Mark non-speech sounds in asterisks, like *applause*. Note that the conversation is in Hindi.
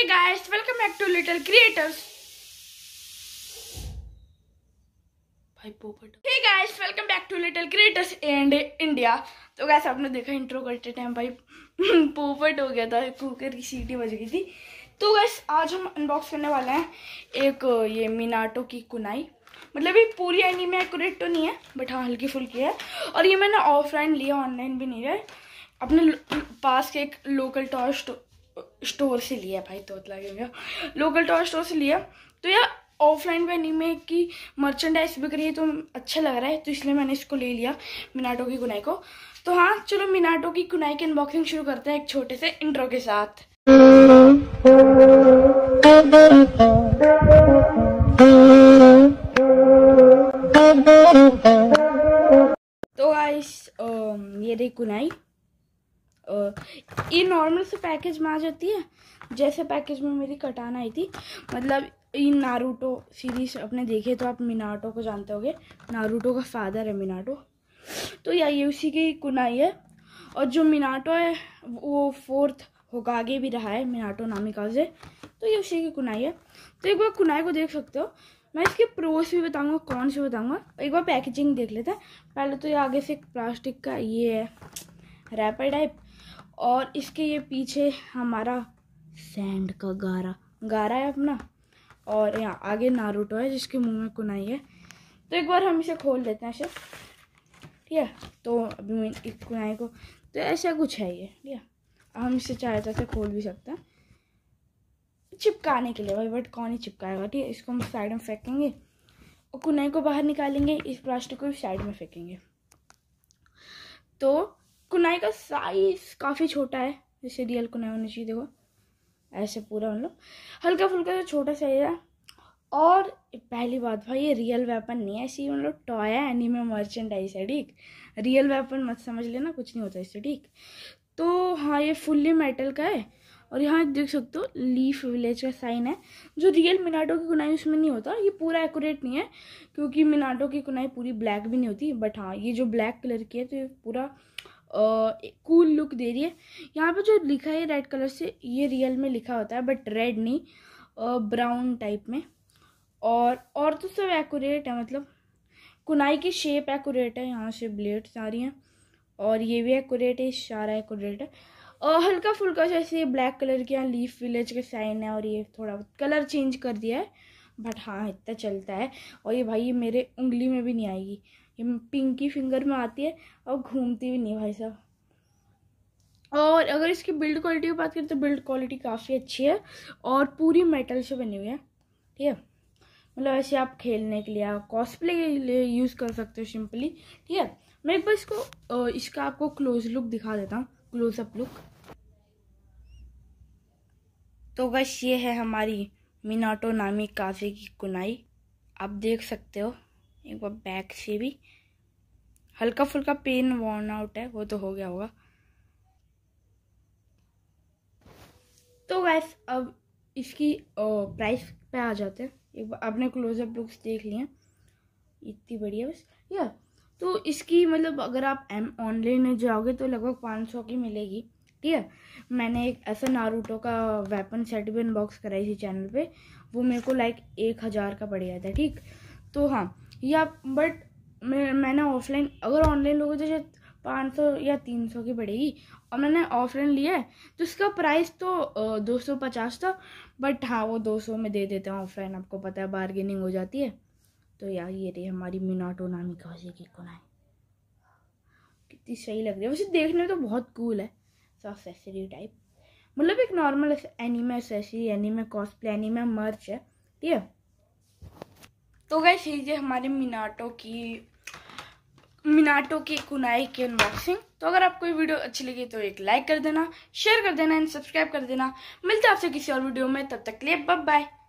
Hey guys, welcome back to Little Creators. Hey guys, welcome back to Little Creators and India. And India तो गैस आपने देखा इंट्रो करते टाइम भाई पोपट *laughs* हो गया था कुकर की सीटी बज गई थी तो बस आज हम अनबॉक्स करने वाले हैं एक ये मिनाटो की कुनाई मतलब ये पूरी आई में एक्यूरेट तो नहीं है बट हाँ हल्की फुल्की है और ये मैंने ऑफलाइन लिया ऑनलाइन भी नहीं लिया अपने पास के एक लोकल टॉय स्टोर से लिया भाई तोतला गया लोकल टॉय स्टोर से लिया तो यार ऑफलाइन पे एनीमे की मर्चेंडाइज बिक रही है तो अच्छा लग रहा है तो इसलिए मैंने इसको ले लिया मिनाटो की गुनाई को तो हाँ चलो मिनाटो की गुनाई की अनबॉक्सिंग शुरू करते हैं एक छोटे से इंट्रो के साथ तो गाइस ये रही गुनाई ये नॉर्मल से पैकेज में आ जाती है जैसे पैकेज में मेरी कटान आई थी मतलब इन नारूटो सीरीज आपने देखे तो आप मिनाटो को जानते होंगे नारूटो का फादर है मिनाटो तो या ये उसी की कुनाई है और जो मिनाटो है वो फोर्थ आगे भी रहा है मिनाटो नामिका से तो ये उसी की कुनाई है तो एक बार कुनाई को देख सकते हो मैं इसके प्रोस भी बताऊंगा कौन से बताऊंगा एक बार पैकेजिंग देख लेते हैं पहले तो ये आगे से एक प्लास्टिक का ये है रैपर टाइप और इसके ये पीछे हमारा सैंड का गारा गारा है अपना और यहाँ आगे नारूटो है जिसके मुंह में कुनाई है तो एक बार हम इसे खोल देते हैं सिर्फ ठीक है तो अभी मैं इस कुनाई को तो ऐसा कुछ है ये ठीक है हम इसे चाहे तो खोल भी सकते हैं चिपकाने के लिए भाई बट कौन ही चिपकाएगा ठीक है इसको हम साइड में फेंकेंगे और कुनाई को बाहर निकालेंगे इस प्लास्टिक को भी साइड में फेंकेंगे तो कुनाई का साइज काफ़ी छोटा है जैसे रियल कुनाई होनी चाहिए देखो ऐसे पूरा मतलब हल्का फुल्का तो सा छोटा साइज है और पहली बात भाई ये रियल वेपन नहीं है ऐसी मतलब टॉय है एनिमे मर्चेंडाइज है ठीक रियल वेपन मत समझ लेना कुछ नहीं होता इससे ठीक तो हाँ ये फुल्ली मेटल का है और यहाँ देख सकते हो लीफ विलेज का साइन है जो रियल मिनाटो की कुनाई उसमें नहीं होता ये पूरा एक्यूरेट नहीं है क्योंकि मिनाटो की कुनाई पूरी ब्लैक भी नहीं होती बट हाँ ये जो ब्लैक कलर की है तो ये पूरा कूल लुक दे रही है यहाँ पे जो लिखा है रेड कलर से ये रियल में लिखा होता है बट रेड नहीं ब्राउन टाइप में और और तो सब एकूरेट है मतलब कुनाई की शेप एकूरेट है यहाँ से ब्लेड आ रही हैं और ये भी एकूरेट है सारा एक्यूरेट है और हल्का फुल्का जैसे ब्लैक कलर के यहाँ लीफ विलेज के साइन है और ये थोड़ा कलर चेंज कर दिया है बट हाँ इतना चलता है और ये भाई ये मेरे उंगली में भी नहीं आएगी ये पिंकी फिंगर में आती है और घूमती भी नहीं भाई साहब और अगर इसकी बिल्ड क्वालिटी की बात करें तो बिल्ड क्वालिटी काफ़ी अच्छी है और पूरी मेटल से बनी हुई है ठीक है मतलब ऐसे आप खेलने के लिए आप कॉस्प्ले के लिए यूज़ कर सकते हो सिंपली ठीक है मैं एक बार इसको इसका आपको क्लोज लुक दिखा देता हूँ क्लोजअप लुक तो बस ये है हमारी मिनाटो नामी काजे की कुनाई आप देख सकते हो एक बार बैक से भी हल्का फुल्का पेन वॉर्न आउट है वो तो हो गया होगा तो गैस अब इसकी प्राइस पे आ जाते हैं एक बार आपने क्लोजअप लुक्स देख लिए इतनी बढ़िया बस या तो इसकी मतलब अगर आप एम ऑनलाइन में जाओगे तो लगभग पाँच सौ की मिलेगी ठीक है मैंने एक ऐसा नारूटो का वेपन सेट भी अनबॉक्स कराई थी चैनल पे वो मेरे को लाइक एक हज़ार का पड़ गया था ठीक तो हाँ या बट मैं मैंने ऑफलाइन अगर ऑनलाइन लोगे तो शायद पाँच सौ या तीन सौ की पड़ेगी और मैंने ऑफलाइन लिया है तो इसका प्राइस तो दो सौ पचास था बट हाँ वो दो सौ में दे देते हैं ऑफलाइन आपको पता है बारगेनिंग हो जाती है तो यार ये रही हमारी मिनाटो नामी कौशी की कोनाई कितनी सही लग रही है वैसे देखने में तो बहुत कूल है एक्सेसरी टाइप मतलब एक normal anime accessory anime cosplay anime merch है ठीक है तो गैस ये हमारे मिनाटो की मिनाटो की कुनाई की अनबॉक्सिंग तो अगर आपको ये वीडियो अच्छी लगी तो एक लाइक कर देना शेयर कर देना एंड सब्सक्राइब कर देना मिलते हैं आपसे किसी और वीडियो में तब तक लिए बाय बाय